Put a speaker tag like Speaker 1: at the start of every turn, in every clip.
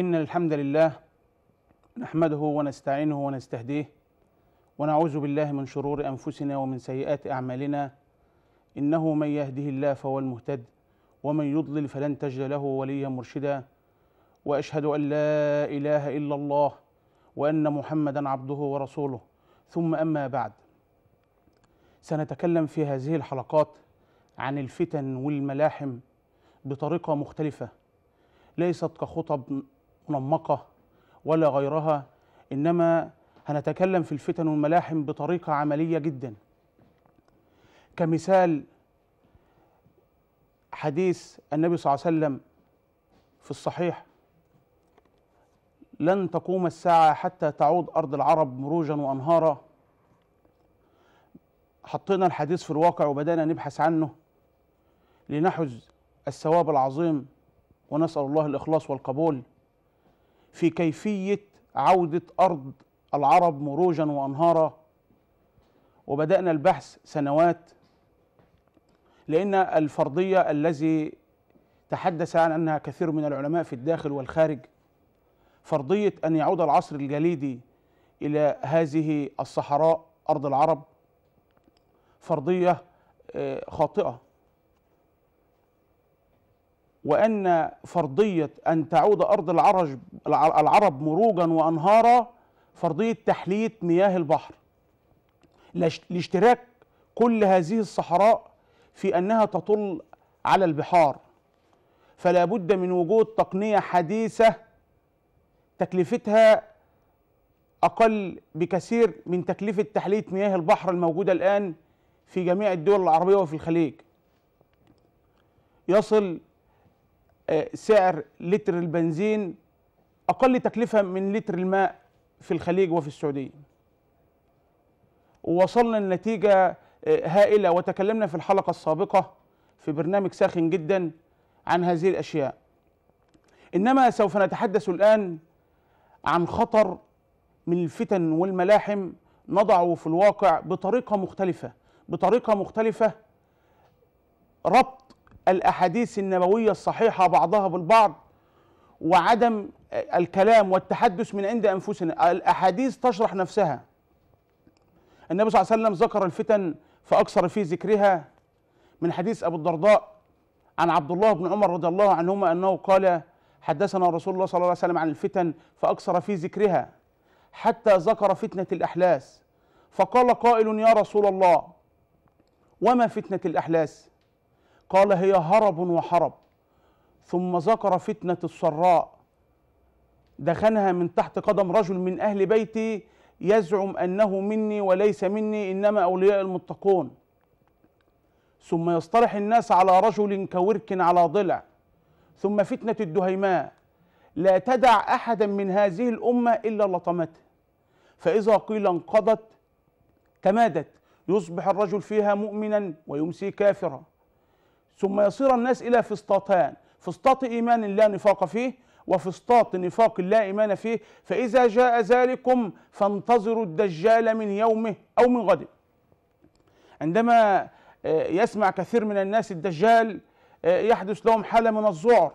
Speaker 1: إن الحمد لله نحمده ونستعينه ونستهديه ونعوذ بالله من شرور أنفسنا ومن سيئات أعمالنا إنه من يهده الله فهو المهتد ومن يضلل فلن تجد له وليا مرشدا وأشهد أن لا إله إلا الله وأن محمدا عبده ورسوله ثم أما بعد سنتكلم في هذه الحلقات عن الفتن والملاحم بطريقة مختلفة ليست كخطب منمقة ولا غيرها إنما هنتكلم في الفتن والملاحم بطريقة عملية جدا كمثال حديث النبي صلى الله عليه وسلم في الصحيح لن تقوم الساعة حتى تعود أرض العرب مروجا وأنهارا حطينا الحديث في الواقع وبدأنا نبحث عنه لنحز الثواب العظيم ونسأل الله الإخلاص والقبول في كيفيه عوده ارض العرب مروجا وانهارا وبدانا البحث سنوات لان الفرضيه الذي تحدث عنها كثير من العلماء في الداخل والخارج فرضيه ان يعود العصر الجليدي الى هذه الصحراء ارض العرب فرضيه آه، خاطئه وأن فرضية أن تعود أرض العرج العرب مروجا وأنهارا فرضية تحلية مياه البحر لاشتراك كل هذه الصحراء في أنها تطل على البحار فلا بد من وجود تقنية حديثة تكلفتها أقل بكثير من تكلفة تحلية مياه البحر الموجودة الآن في جميع الدول العربية وفي الخليج يصل آه، سعر لتر البنزين اقل تكلفه من لتر الماء في الخليج وفي السعوديه ووصلنا لنتيجه آه، هائله وتكلمنا في الحلقه السابقه في برنامج ساخن جدا عن هذه الاشياء انما سوف نتحدث الان عن خطر من الفتن والملاحم نضعه في الواقع بطريقه مختلفه بطريقه مختلفه ربط الأحاديث النبوية الصحيحة بعضها بالبعض وعدم الكلام والتحدث من عند أنفسنا الأحاديث تشرح نفسها النبي صلى الله عليه وسلم ذكر الفتن فأكثر في ذكرها من حديث أبو الدرداء عن عبد الله بن عمر رضي الله عنهما أنه قال حدثنا رسول الله صلى الله عليه وسلم عن الفتن فأكثر في ذكرها حتى ذكر فتنة الأحلاس فقال قائل يا رسول الله وما فتنة الأحلاس قال هي هرب وحرب ثم ذكر فتنة السراء دخنها من تحت قدم رجل من أهل بيتي يزعم أنه مني وليس مني إنما أولياء المتقون ثم يصطلح الناس على رجل كورك على ضلع ثم فتنة الدهيماء لا تدع أحدا من هذه الأمة إلا لطمته فإذا قيل انقضت تمادت يصبح الرجل فيها مؤمنا ويمسي كافرا ثم يصير الناس إلى فسطاطان فسطاط إيمان لا نفاق فيه وفسطاط نفاق لا إيمان فيه فإذا جاء ذلكم فانتظروا الدجال من يومه أو من غده عندما آه، يسمع كثير من الناس الدجال آه، يحدث لهم حالة من الذعر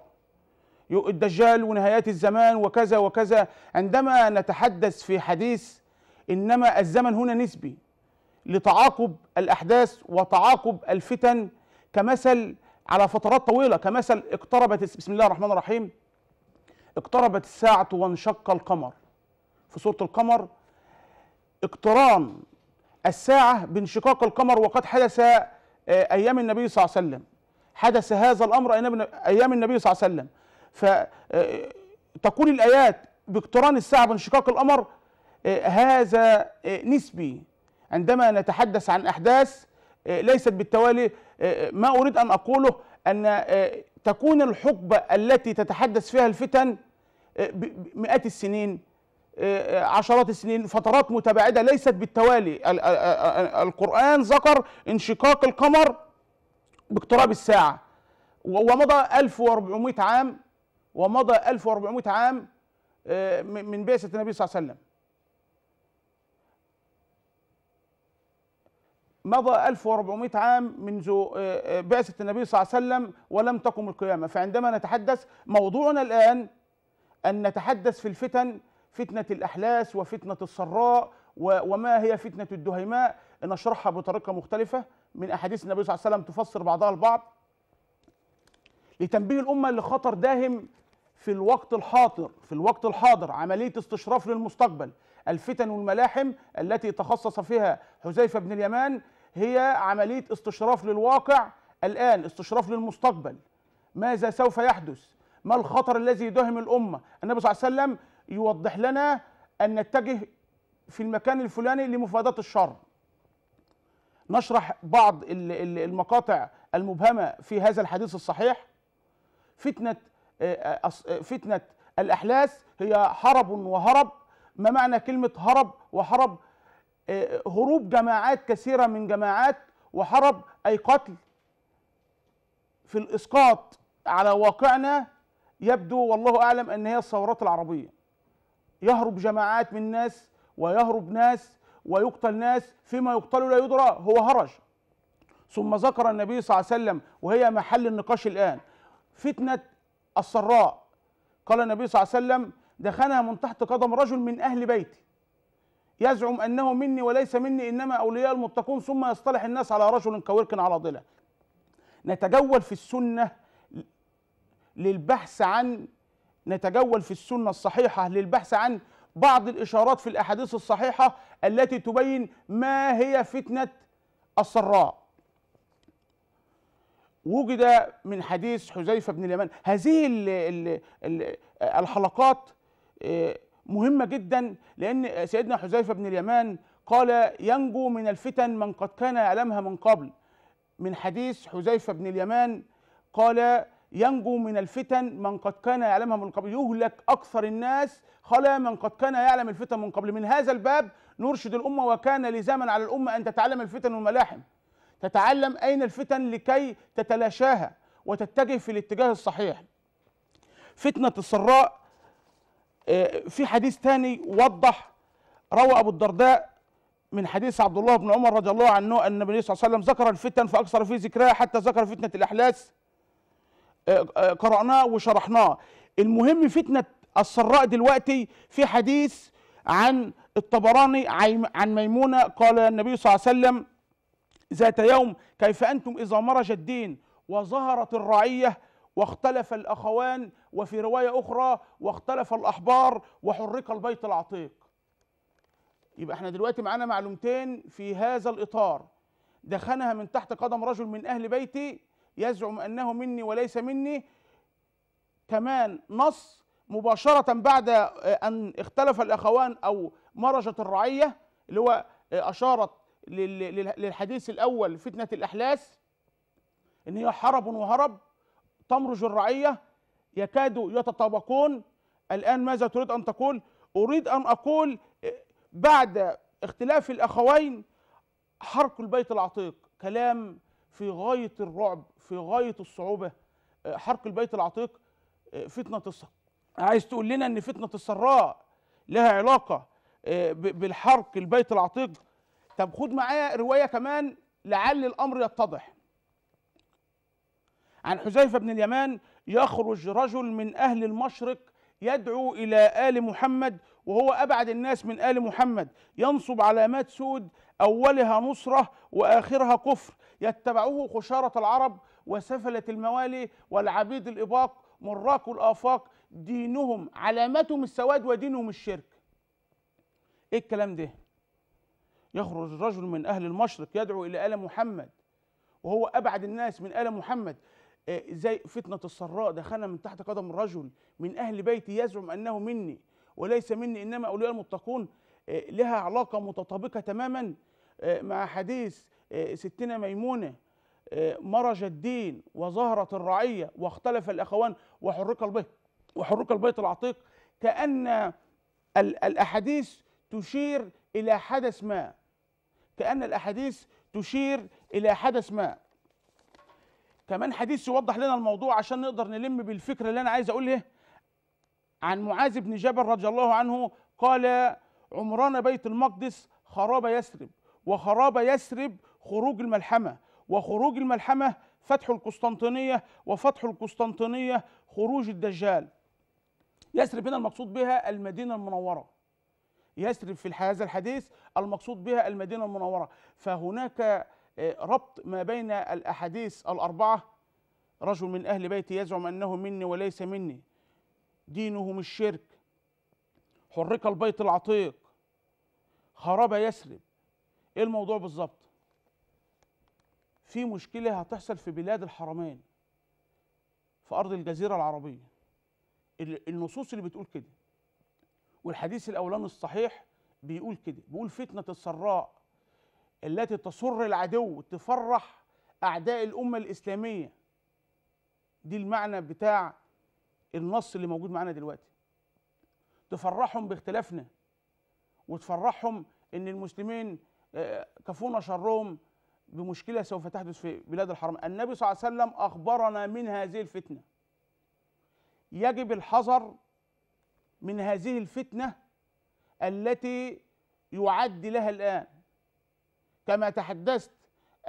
Speaker 1: الدجال ونهايات الزمان وكذا وكذا عندما نتحدث في حديث إنما الزمن هنا نسبي لتعاقب الأحداث وتعاقب الفتن كمثل على فترات طويلة كمثل اقتربت بسم الله الرحمن الرحيم اقتربت الساعة وانشق القمر في سورة القمر اقتران الساعة بانشقاق القمر وقد حدث آه، أيام النبي صلى الله عليه وسلم حدث هذا الأمر أيام النبي صلى الله عليه وسلم فتقول آه، الآيات باقتران الساعة بانشقاق القمر آه، هذا نسبي عندما نتحدث عن أحداث ليست بالتوالي آه، آه، ما أريد أن أقوله أن آه، تكون الحقبة التي تتحدث فيها الفتن مئات السنين عشرات السنين فترات متباعدة ليست بالتوالي القرآن ذكر انشقاق القمر باقتراب نعم. الساعة ومضى 1400 عام ومضى 1400 عام من بعثة النبي صلى الله عليه وسلم مضى 1400 عام منذ آه، آه، بعثة النبي صلى الله عليه وسلم ولم تقم القيامة فعندما نتحدث موضوعنا الآن أن نتحدث في الفتن فتنة الأحلاس وفتنة السراء وما هي فتنة الدهيماء نشرحها بطريقة مختلفة من أحاديث النبي صلى الله عليه وسلم تفسر بعضها البعض لتنبيه الأمة لخطر داهم في الوقت الحاضر في الوقت الحاضر عملية استشراف للمستقبل الفتن والملاحم التي تخصص فيها حذيفة بن اليمان هي عملية استشراف للواقع الآن استشراف للمستقبل ماذا سوف يحدث ما الخطر الذي يدهم الأمة النبي صلى الله عليه وسلم يوضح لنا أن نتجه في المكان الفلاني لمفادات الشر نشرح بعض المقاطع المبهمة في هذا الحديث الصحيح فتنة آه، آه، آه، فتنة الأحلاس هي هرب وهرب ما معنى كلمة هرب وهرب آه، هروب جماعات كثيرة من جماعات وهرب أي قتل في الإسقاط على واقعنا يبدو والله أعلم أن هي الثورات العربية يهرب جماعات من ناس ويهرب ناس ويقتل ناس فيما يقتل لا يدرى هو هرج ثم ذكر النبي صلى الله عليه وسلم وهي محل النقاش الآن فتنة السراء قال النبي صلى الله عليه وسلم دخلها من تحت قدم رجل من أهل بيتي يزعم أنه مني وليس مني إنما أولياء المتقون ثم يصطلح الناس على رجل كورك على ضلع نتجول في السنة للبحث عن نتجول في السنة الصحيحة للبحث عن بعض الإشارات في الأحاديث الصحيحة التي تبين ما هي فتنة السراء وجد من حديث حذيفة بن اليمان هذه الـ الـ الـ الحلقات آه، مهمة جدا لأن سيدنا حذيفة بن اليمان قال ينجو من الفتن من قد كان يعلمها من قبل من حديث حذيفة بن اليمان قال ينجو من الفتن من قد كان يعلمها من قبل يهلك أكثر الناس خلا من قد كان يعلم الفتن من قبل من هذا الباب نرشد الأمة وكان لزاما على الأمة أن تتعلم الفتن والملاحم تتعلم أين الفتن لكي تتلاشاها وتتجه في الاتجاه الصحيح فتنة السراء آه، في حديث ثاني وضح روى أبو الدرداء من حديث عبد الله بن عمر رضي الله عنه أن النبي صلى الله عليه وسلم ذكر الفتن فأكثر في ذكرها حتى ذكر فتنة الأحلاس آه، آه، قرأناه وشرحناه المهم فتنة السراء دلوقتي في حديث عن الطبراني عن ميمونة قال النبي صلى الله عليه وسلم ذات يوم كيف أنتم إذا مرج الدين وظهرت الرعية واختلف الأخوان وفي رواية أخرى واختلف الأحبار وحرك البيت العتيق يبقى احنا دلوقتي معانا معلومتين في هذا الإطار دخنها من تحت قدم رجل من أهل بيتي يزعم أنه مني وليس مني كمان نص مباشرة بعد أن اختلف الأخوان أو مرجت الرعية اللي هو أشارت للحديث الأول فتنة الأحلاس إن هي حرب وهرب تمرج الرعية يكاد يتطابقون الآن ماذا تريد أن تقول؟ أريد أن أقول بعد اختلاف الأخوين حرق البيت العتيق كلام في غاية الرعب في غاية الصعوبة حرق البيت العتيق فتنة الصراع عايز تقول لنا أن فتنة السراء لها علاقة بالحرق البيت العتيق طب خد معايا رواية كمان لعل الأمر يتضح عن حذيفة بن اليمان يخرج رجل من أهل المشرق يدعو إلى آل محمد وهو أبعد الناس من آل محمد ينصب علامات سود أولها نصرة وآخرها كفر يتبعه خشارة العرب وسفلة الموالي والعبيد الإباق مراك الآفاق دينهم علامتهم السواد ودينهم الشرك إيه الكلام ده يخرج رجل من أهل المشرق يدعو إلى آل محمد وهو أبعد الناس من آل محمد آه، زي فتنة السراء دخلنا من تحت قدم رجل من أهل بيتي يزعم أنه مني وليس مني إنما أولياء المتقون آه، لها علاقة متطابقة تماما آه، مع حديث ستنا ميمونة مرج الدين وظهرت الرعية واختلف الأخوان وحرك البيت وحرك البيت العتيق كأن الأحاديث تشير إلى حدث ما كأن الأحاديث تشير إلى حدث ما كمان حديث يوضح لنا الموضوع عشان نقدر نلم بالفكره اللي انا عايز اقوله إيه. عن معاذ بن جبل رضي الله عنه قال عمران بيت المقدس خراب يثرب وخراب يثرب خروج الملحمه وخروج الملحمه فتح القسطنطينيه وفتح القسطنطينيه خروج الدجال يثرب هنا المقصود بها المدينه المنوره يثرب في هذا الحديث المقصود بها المدينه المنوره فهناك ربط ما بين الأحاديث الأربعة رجل من أهل بيتي يزعم أنه مني وليس مني دينه مش شرك حرك البيت العتيق خرب يسرب ايه الموضوع بالظبط في مشكله هتحصل في بلاد الحرمين في ارض الجزيره العربيه النصوص اللي بتقول كده والحديث الاولاني الصحيح بيقول كده بيقول فتنه السراء التي تسر العدو تفرح اعداء الامه الاسلاميه دي المعنى بتاع النص اللي موجود معانا دلوقتي تفرحهم باختلافنا وتفرحهم ان المسلمين آه، كفونا شرهم بمشكله سوف تحدث في بلاد الحرم النبي صلى الله عليه وسلم اخبرنا من هذه الفتنه يجب الحذر من هذه الفتنه التي يعد لها الان كما تحدثت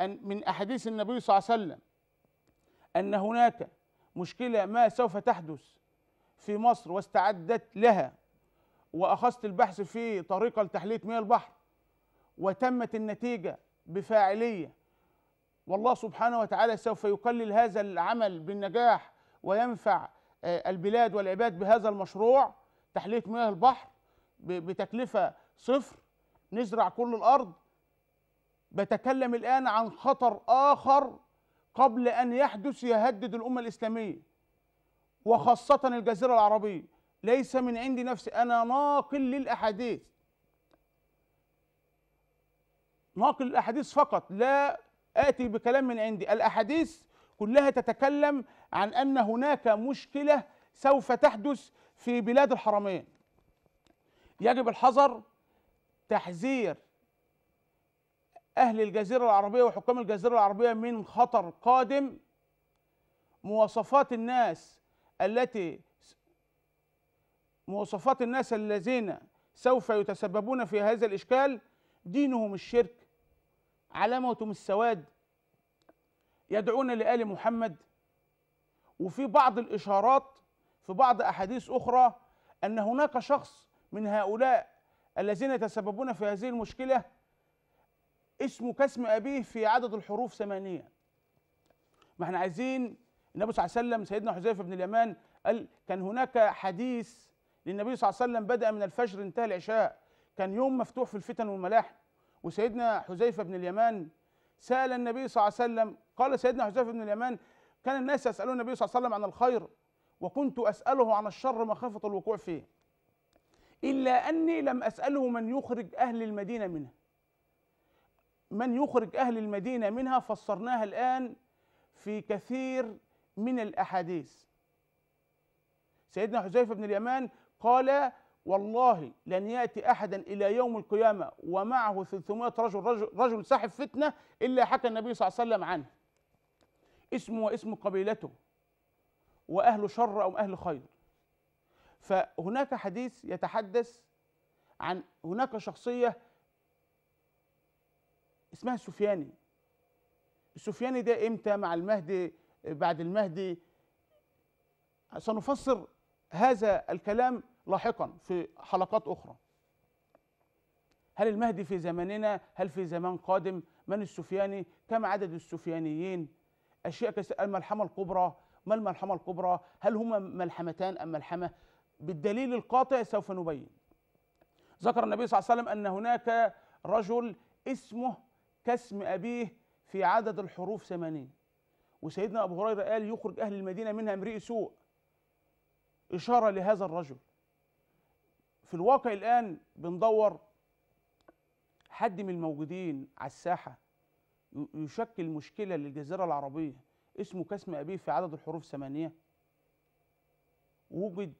Speaker 1: أن من أحاديث النبي صلى الله عليه وسلم أن هناك مشكلة ما سوف تحدث في مصر واستعدت لها وأخذت البحث في طريقة لتحلية مياه البحر وتمت النتيجة بفاعلية والله سبحانه وتعالى سوف يكلل هذا العمل بالنجاح وينفع آه، البلاد والعباد بهذا المشروع تحلية مياه البحر بتكلفة صفر نزرع كل الأرض بتكلم الآن عن خطر آخر قبل أن يحدث يهدد الأمة الإسلامية وخاصة الجزيرة العربية ليس من عندي نفسي أنا ناقل للأحاديث ناقل الأحاديث فقط لا آتي بكلام من عندي الأحاديث كلها تتكلم عن أن هناك مشكلة سوف تحدث في بلاد الحرمين يجب الحذر تحذير أهل الجزيرة العربية وحكام الجزيرة العربية من خطر قادم مواصفات الناس التي مواصفات الناس الذين سوف يتسببون في هذا الإشكال دينهم الشرك علامتهم السواد يدعون لآل محمد وفي بعض الإشارات في بعض أحاديث أخرى أن هناك شخص من هؤلاء الذين يتسببون في هذه المشكلة اسمه كاسم أبيه في عدد الحروف ثمانية ما احنا عايزين النبي صلى الله عليه وسلم سيدنا حذيفة بن اليمان قال كان هناك حديث للنبي صلى الله عليه وسلم بدأ من الفجر انتهى العشاء كان يوم مفتوح في الفتن والملاحم وسيدنا حذيفة بن اليمان سأل النبي صلى الله عليه وسلم قال سيدنا حذيفة بن اليمان كان الناس يسألون النبي صلى الله عليه وسلم عن الخير وكنت أسأله عن الشر مخافة الوقوع فيه إلا أني لم أسأله من يخرج أهل المدينة منه من يخرج أهل المدينة منها فسرناها الآن في كثير من الأحاديث سيدنا حذيفة بن اليمان قال والله لن يأتي أحدا إلى يوم القيامة ومعه 300 رجل رجل, رجل ساحب فتنة إلا حكى النبي صلى الله عليه وسلم عنه اسمه واسم قبيلته وأهل شر أو أهل خير فهناك حديث يتحدث عن هناك شخصية اسمها السفياني السفياني ده امتى مع المهدي بعد المهدي سنفسر هذا الكلام لاحقا في حلقات اخرى هل المهدي في زماننا هل في زمان قادم من السفياني كم عدد السفيانيين اشياء الملحمه الكبرى ما الملحمه الكبرى هل هما ملحمتان ام ملحمه بالدليل القاطع سوف نبين ذكر النبي صلى الله عليه وسلم ان هناك رجل اسمه كاسم أبيه في عدد الحروف ثمانية وسيدنا أبو هريرة قال يخرج أهل المدينة منها امرئ سوء إشارة لهذا الرجل في الواقع الآن بندور حد من الموجودين على الساحة يشكل مشكلة للجزيرة العربية اسمه كاسم أبيه في عدد الحروف ثمانية وجد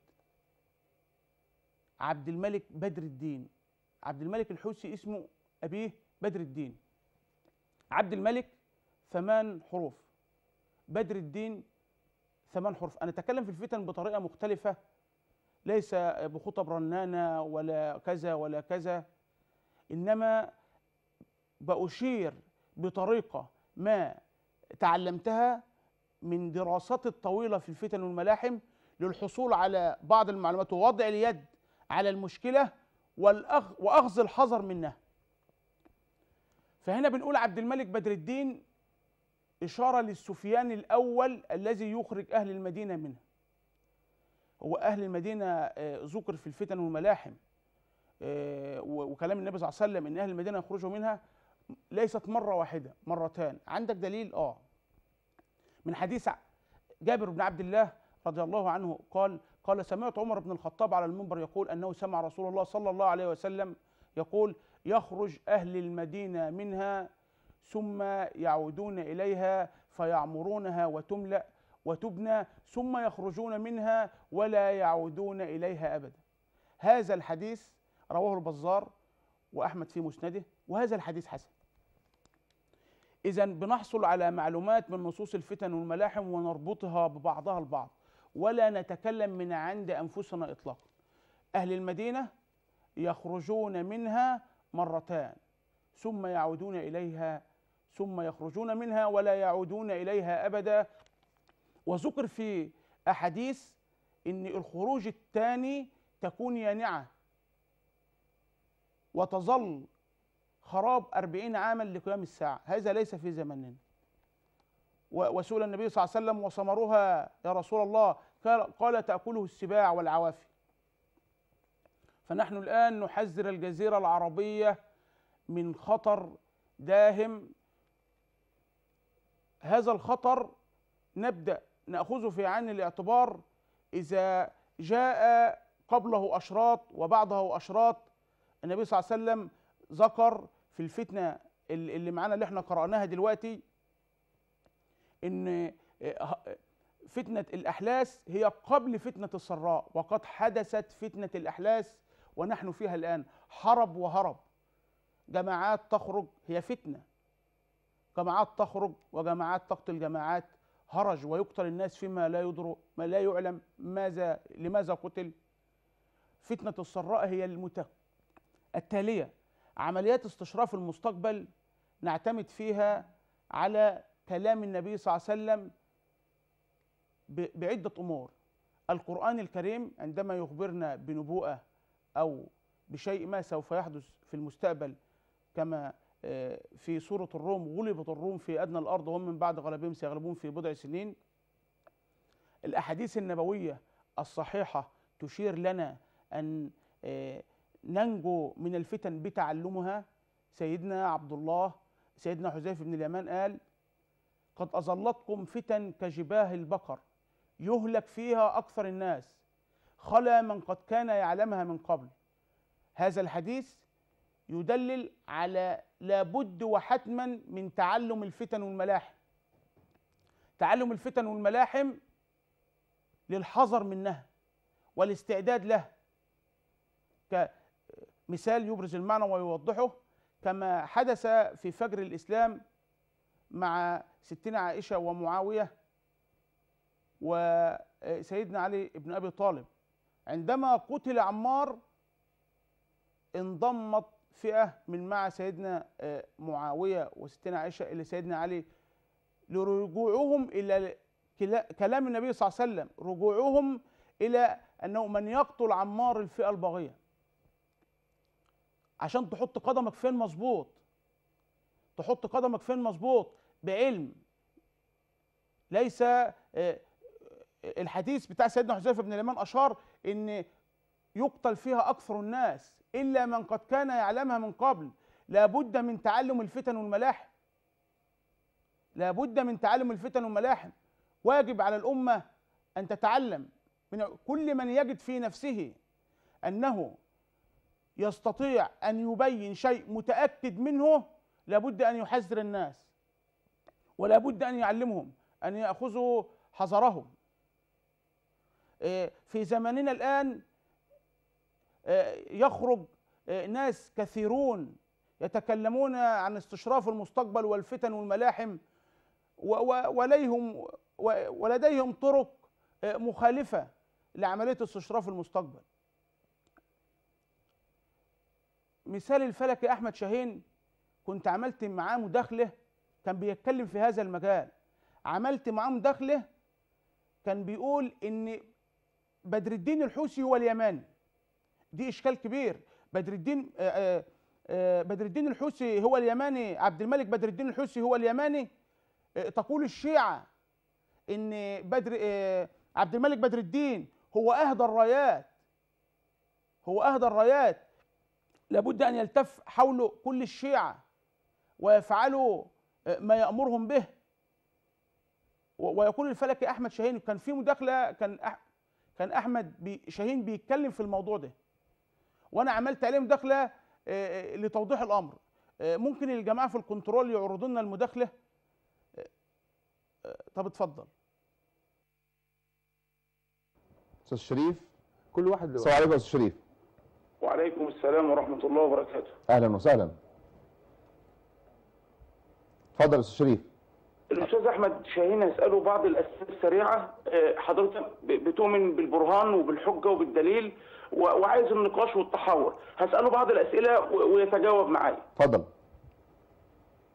Speaker 1: عبد الملك بدر الدين عبد الملك الحوثي اسمه أبيه بدر الدين عبد الملك ثمان حروف بدر الدين ثمان حروف أنا أتكلم في الفتن بطريقة مختلفة ليس بخطب رنانة ولا كذا ولا كذا إنما بأشير بطريقة ما تعلمتها من دراسات الطويلة في الفتن والملاحم للحصول على بعض المعلومات ووضع اليد على المشكلة وأخذ الحذر منها فهنا بنقول عبد الملك بدر الدين إشارة للسفيان الأول الذي يخرج أهل المدينة منها هو أهل المدينة آه، ذكر في الفتن والملاحم آه، وكلام النبي صلى الله عليه وسلم إن أهل المدينة يخرجوا منها ليست مرة واحدة مرتان عندك دليل آه من حديث جابر بن عبد الله رضي الله عنه قال قال سمعت عمر بن الخطاب على المنبر يقول أنه سمع رسول الله صلى الله عليه وسلم يقول يخرج أهل المدينة منها ثم يعودون إليها فيعمرونها وتملأ وتبنى ثم يخرجون منها ولا يعودون إليها أبدا هذا الحديث رواه البزار وأحمد في مسنده وهذا الحديث حسن إذا بنحصل على معلومات من نصوص الفتن والملاحم ونربطها ببعضها البعض ولا نتكلم من عند أنفسنا إطلاقا أهل المدينة يخرجون منها مرتان ثم يعودون اليها ثم يخرجون منها ولا يعودون اليها ابدا وذكر في احاديث ان الخروج الثاني تكون يانعه وتظل خراب أربعين عاما لقيام الساعة هذا ليس في زمننا وسئل النبي صلى الله عليه وسلم وصمرها يا رسول الله قال تأكله السباع والعوافي فنحن الآن نحذر الجزيرة العربية من خطر داهم هذا الخطر نبدأ نأخذه في عين الاعتبار إذا جاء قبله أشراط وبعده أشراط النبي صلى الله عليه وسلم ذكر في الفتنة اللي معانا اللي احنا قرأناها دلوقتي إن آه، فتنة الأحلاس هي قبل فتنة السراء وقد حدثت فتنة الأحلاس ونحن فيها الآن حرب وهرب جماعات تخرج هي فتنة جماعات تخرج وجماعات تقتل جماعات هرج ويقتل الناس فيما لا يدرى ما لا يعلم ماذا لماذا قتل فتنة السراء هي المت... التالية عمليات استشراف المستقبل نعتمد فيها على كلام النبي صلى الله عليه وسلم بعدة أمور القرآن الكريم عندما يخبرنا بنبوءة أو بشيء ما سوف يحدث في المستقبل كما آه، في سورة الروم غلبت الروم في أدنى الأرض وهم من بعد غلبهم سيغلبون في بضع سنين الأحاديث النبوية الصحيحة تشير لنا أن آه، ننجو من الفتن بتعلمها سيدنا عبد الله سيدنا حذيفة بن اليمان قال قد أظلتكم فتن كجباه البقر يهلك فيها أكثر الناس خلا من قد كان يعلمها من قبل هذا الحديث يدلل على لابد وحتما من تعلم الفتن والملاحم تعلم الفتن والملاحم للحذر منها والاستعداد لها كمثال يبرز المعنى ويوضحه كما حدث في فجر الإسلام مع ستنا عائشة ومعاوية وسيدنا علي بن أبي طالب عندما قتل عمار انضمت فئة من مع سيدنا آه، معاوية وستنا عائشة إلى سيدنا علي لرجوعهم إلى كلام النبي صلى الله عليه وسلم رجوعهم إلى أنه من يقتل عمار الفئة الباغية عشان تحط قدمك فين مظبوط تحط قدمك فين مظبوط بعلم ليس آه، آه، الحديث بتاع سيدنا حذيفه بن اليمان اشار ان يقتل فيها اكثر الناس الا من قد كان يعلمها من قبل لابد من تعلم الفتن والملاحم لابد من تعلم الفتن والملاحم واجب على الامه ان تتعلم من كل من يجد في نفسه انه يستطيع ان يبين شيء متاكد منه لابد ان يحذر الناس ولا بد ان يعلمهم ان ياخذوا حذرهم آه، في زمننا الآن آه، يخرج آه، ناس كثيرون يتكلمون عن استشراف المستقبل والفتن والملاحم وليهم ولديهم طرق مخالفة لعملية استشراف المستقبل مثال الفلكي أحمد شاهين كنت عملت معاه مداخلة كان بيتكلم في هذا المجال عملت معاه مداخلة كان بيقول إن بدر الدين الحوثي هو اليماني دي اشكال كبير بدر الدين آه، آه، آه، بدر الدين الحوثي هو اليماني عبد الملك بدر الدين الحوثي هو اليماني تقول الشيعه ان بدر عبد الملك بدر الدين هو اهدى الرايات هو اهدى الرايات لابد ان يلتف حوله كل الشيعه ويفعلوا ما يامرهم به ويقول الفلكي احمد شاهين كان في مداخله كان كان احمد بي شاهين بيتكلم في الموضوع ده وانا عملت عليه مداخله آه، آه، لتوضيح الامر آه، ممكن الجماعه في الكنترول يعرضوا لنا المداخله طب اتفضل استاذ شريف كل واحد السلام عليكم استاذ شريف وعليكم السلام ورحمه الله وبركاته
Speaker 2: اهلا وسهلا اتفضل استاذ شريف
Speaker 3: الاستاذ احمد شاهين هيساله بعض الاسئله السريعه آه، حضرتك بتؤمن بالبرهان وبالحجه وبالدليل وعايز النقاش والتحاور هساله بعض الاسئله ويتجاوب معايا اتفضل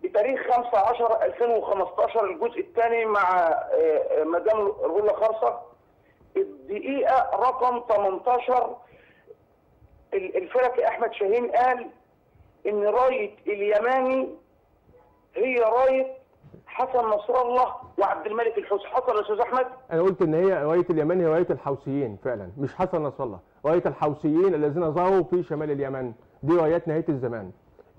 Speaker 3: بتاريخ 15 2015 الجزء الثاني مع آه، آه، مدام رولا خرصه الدقيقه رقم 18 الفلكي احمد شاهين قال ان رايه اليماني هي رايه حسن نصر الله وعبد الملك الحوسي حصل يا استاذ احمد
Speaker 2: انا قلت ان هي روايه اليمن هي روايه الحوثيين فعلا مش حسن نصر الله روايه الحوثيين الذين ظهروا في شمال اليمن دي روايات نهايه الزمان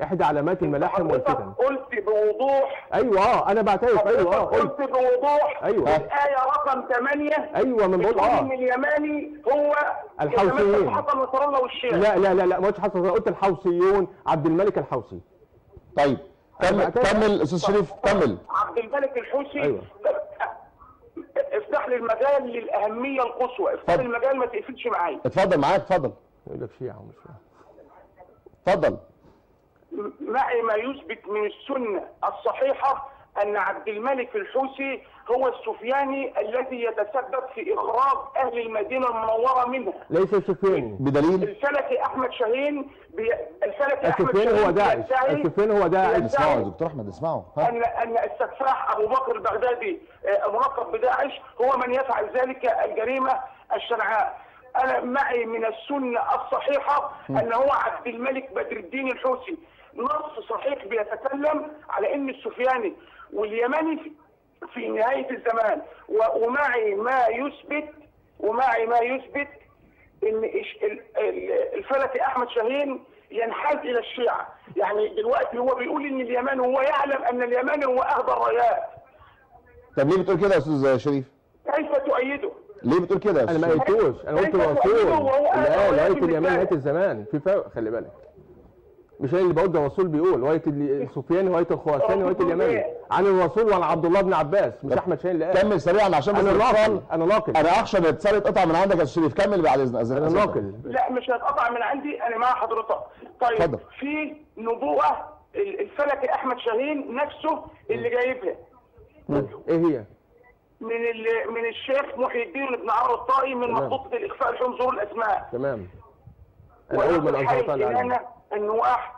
Speaker 2: احدى علامات الملاحم والفتن
Speaker 3: قلت بوضوح
Speaker 2: ايوه انا بعترف ايوه
Speaker 3: قلت بوضوح ايوه الايه رقم 8
Speaker 2: ايوه من بوضوح اه
Speaker 3: اليماني هو الحوثيين حسن نصر الله والشيخ لا لا لا
Speaker 2: لا ما قلتش حسن نصر الله قلت الحوثيون عبد الملك الحوثي طيب كمل كمل استاذ شريف كمل
Speaker 3: عبد الملك الحوثي ايوه افتح لي المجال للاهميه القصوى افتح لي المجال ما تقفلش معايا اتفضل معاك
Speaker 2: اتفضل يقول لك شيعه ومش اتفضل
Speaker 3: معي ما يثبت من السنه الصحيحه ان عبد الملك الحوثي هو السفياني الذي يتسبب في اخراج اهل المدينه المنوره منها
Speaker 2: ليس السفياني بدليل
Speaker 3: الفلكي احمد شاهين بي... الفلكي احمد شاهين هو داعش السفياني هو داعش اسمعوا يا
Speaker 2: دكتور احمد اسمعوا ان
Speaker 3: ان السفاح ابو بكر البغدادي آه، ملقب بداعش هو من يفعل ذلك الجريمه الشنعاء انا معي من السنه الصحيحه م. ان هو عبد الملك بدر الدين الحوثي نص صحيح بيتكلم على ان السفياني واليمني في نهاية الزمان ومعي ما يثبت ومعي ما يثبت ان الفلكي احمد شاهين ينحاز الى الشيعة يعني دلوقتي هو بيقول ان اليمن هو يعلم ان اليمن هو اهدى الرايات
Speaker 2: طب ليه بتقول كده يا استاذ شريف
Speaker 3: كيف تؤيده
Speaker 2: ليه بتقول كده انا ما قلتوش انا قلت الرسول لا لا قلت اليمن نهايه الزمان في فرق خلي بالك مش اللي بقول ده الرسول بيقول هوايه السفياني هوايه الخراساني هوايه اليماني عن الرسول وعن عبد الله بن عباس مش احمد شاهين اللي قال كمل سريعا عشان انا ناقل انا ناقل انا اخشى ان الاتصال يتقطع من عندك يا استاذ شريف كمل بعد اذنك انا ناقل
Speaker 3: لا مش هيتقطع من عندي انا مع حضرتك طيب فضل. في نبوءه الفلكي احمد شاهين نفسه اللي جايبها ايه هي؟ من من الشيخ محي الدين بن عمرو الطائي من مخطوطه الاخفاء لحمزور الاسماء تمام الاول من انزل طالع النواح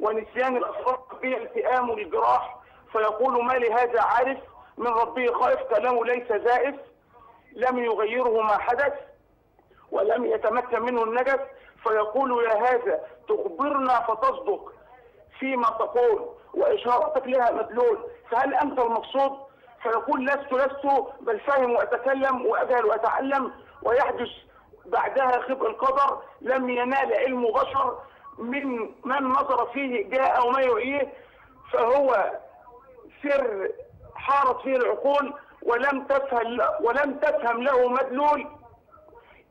Speaker 3: ونسيان الأسرار في التئام الجراح فيقول ما لهذا عارف من ربه خائف كلامه ليس زائف لم يغيره ما حدث ولم يتمكن منه النجس فيقول يا هذا تخبرنا فتصدق فيما تقول وإشارتك لها مدلول فهل أنت المقصود فيقول لست لست بل فهم وأتكلم وأجهل وأتعلم ويحدث بعدها خبء القدر لم ينال علم بشر من من نظر فيه جاء وما يعيه فهو سر حارت فيه العقول ولم تفهم ولم تفهم له مدلول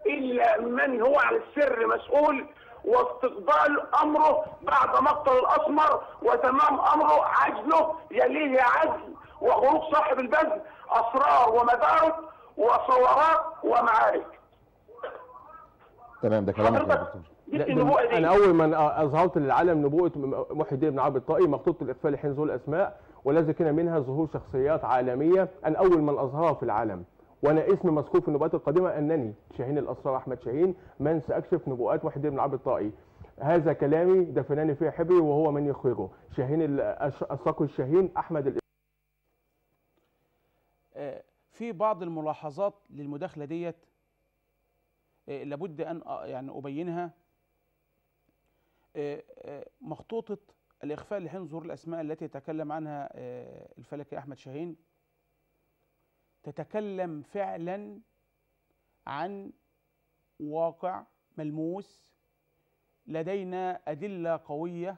Speaker 3: الا من هو عن السر مسؤول واستقبال امره بعد مقتل الاسمر وتمام امره عزله يليه عزل وخروج صاحب البذل اسرار ومدارك وثورات ومعارك
Speaker 2: تمام ده كلامك جبت النبوءه دي انا اول ما اظهرت للعالم نبوءه محي الدين بن عبد الطائي مخطوطه الاقفال حين ذو الاسماء والذي كان منها ظهور شخصيات عالميه انا اول من اظهرها في العالم وانا اسمي مذكور في النبوءات القديمه انني شاهين الاسرار احمد شاهين من ساكشف نبوءات محي الدين بن عبد الطائي هذا كلامي دفنني فيه حبري وهو من يخرجه شاهين الصقر الشاهين احمد الإسلام.
Speaker 1: آه، في بعض الملاحظات للمداخله ديت آه، لابد ان يعني ابينها آه، آه، مخطوطه الاخفاء لحين ظهور الاسماء التي يتكلم عنها آه، الفلكي احمد شاهين تتكلم فعلا عن واقع ملموس لدينا ادله قويه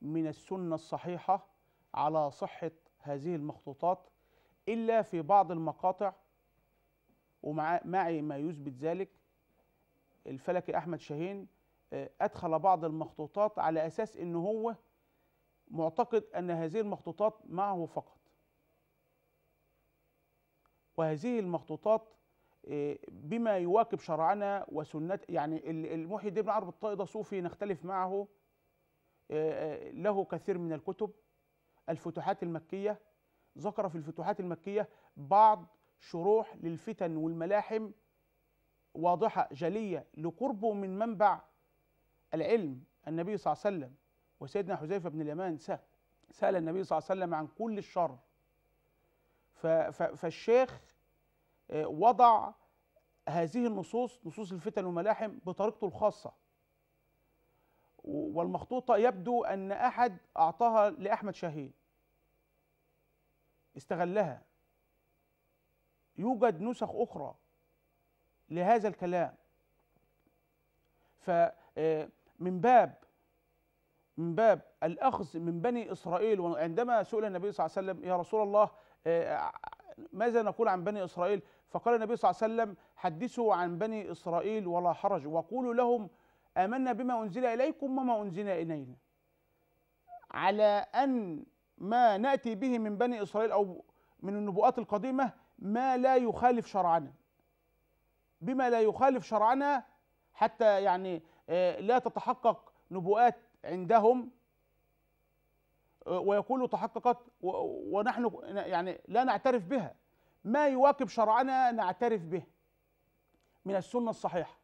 Speaker 1: من السنه الصحيحه على صحه هذه المخطوطات الا في بعض المقاطع ومعي ما يثبت ذلك الفلكي احمد شاهين أدخل بعض المخطوطات على أساس أنه هو معتقد أن هذه المخطوطات معه فقط وهذه المخطوطات آه، بما يواكب شرعنا وسنه يعني المحي الدين بن عرب الطائي ده صوفي نختلف معه آه، آه، له كثير من الكتب الفتوحات المكية ذكر في الفتوحات المكية بعض شروح للفتن والملاحم واضحة جلية لقربه من منبع العلم النبي صلى الله عليه وسلم وسيدنا حذيفه بن اليمان سأل سأل النبي صلى الله عليه وسلم عن كل الشر فالشيخ آه، وضع هذه النصوص نصوص الفتن والملاحم بطريقته الخاصه والمخطوطه يبدو ان احد اعطاها لاحمد شاهين استغلها يوجد نسخ اخرى لهذا الكلام ف آه، من باب من باب الأخذ من بني إسرائيل وعندما سئل النبي صلى الله عليه وسلم يا رسول الله آه، آه، ماذا نقول عن بني إسرائيل فقال النبي صلى الله عليه وسلم حدثوا عن بني إسرائيل ولا حرج وقولوا لهم آمنا بما أنزل إليكم وما أنزل إلينا على أن ما نأتي به من بني إسرائيل أو من النبوءات القديمة ما لا يخالف شرعنا بما لا يخالف شرعنا حتى يعني آه، لا تتحقق نبوءات عندهم آه، ويقول تحققت ونحن يعني لا نعترف بها ما يواكب شرعنا نعترف به من السنة الصحيحة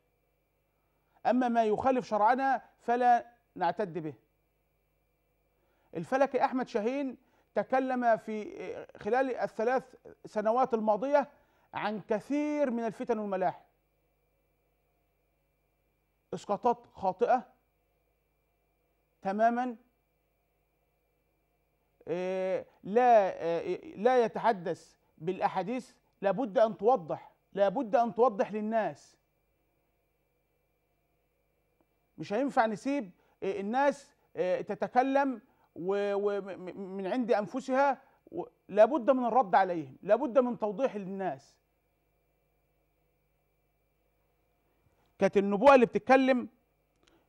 Speaker 1: أما ما يخالف شرعنا فلا نعتد به الفلكي أحمد شاهين تكلم في آه، خلال الثلاث سنوات الماضية عن كثير من الفتن والملاحم اسقاطات خاطئه تماما آه، لا آه، لا يتحدث بالاحاديث لابد ان توضح لابد ان توضح للناس مش هينفع نسيب آه، الناس تتكلم ومن عند انفسها لابد من الرد عليهم لابد من توضيح للناس كانت النبوءه اللي بتتكلم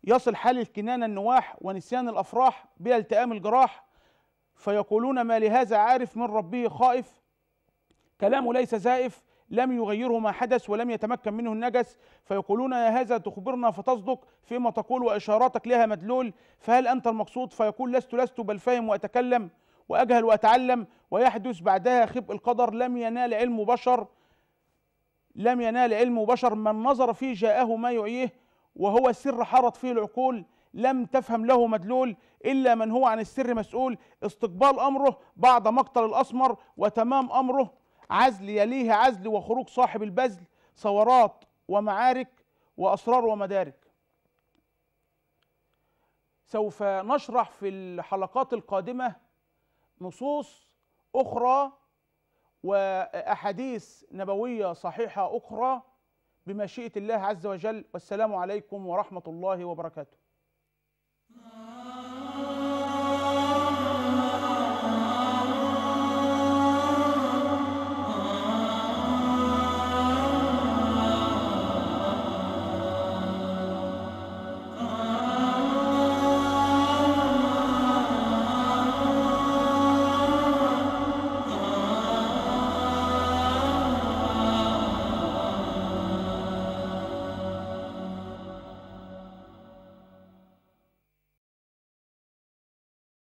Speaker 1: يصل حال الكنانه النواح ونسيان الافراح بها التئام الجراح فيقولون ما لهذا عارف من ربه خائف كلامه ليس زائف لم يغيره ما حدث ولم يتمكن منه النجس فيقولون يا هذا تخبرنا فتصدق فيما تقول واشاراتك لها مدلول فهل انت المقصود فيقول لست لست بل فاهم واتكلم واجهل واتعلم ويحدث بعدها خبء القدر لم ينال علم بشر لم ينال علم بشر من نظر فيه جاءه ما يعيه وهو سر حرت فيه العقول لم تفهم له مدلول إلا من هو عن السر مسؤول استقبال أمره بعد مقتل الأسمر وتمام أمره عزل يليه عزل وخروج صاحب البذل ثورات ومعارك وأسرار ومدارك سوف نشرح في الحلقات القادمة نصوص أخرى واحاديث نبويه صحيحه اخرى بمشيئه الله عز وجل والسلام عليكم ورحمه الله وبركاته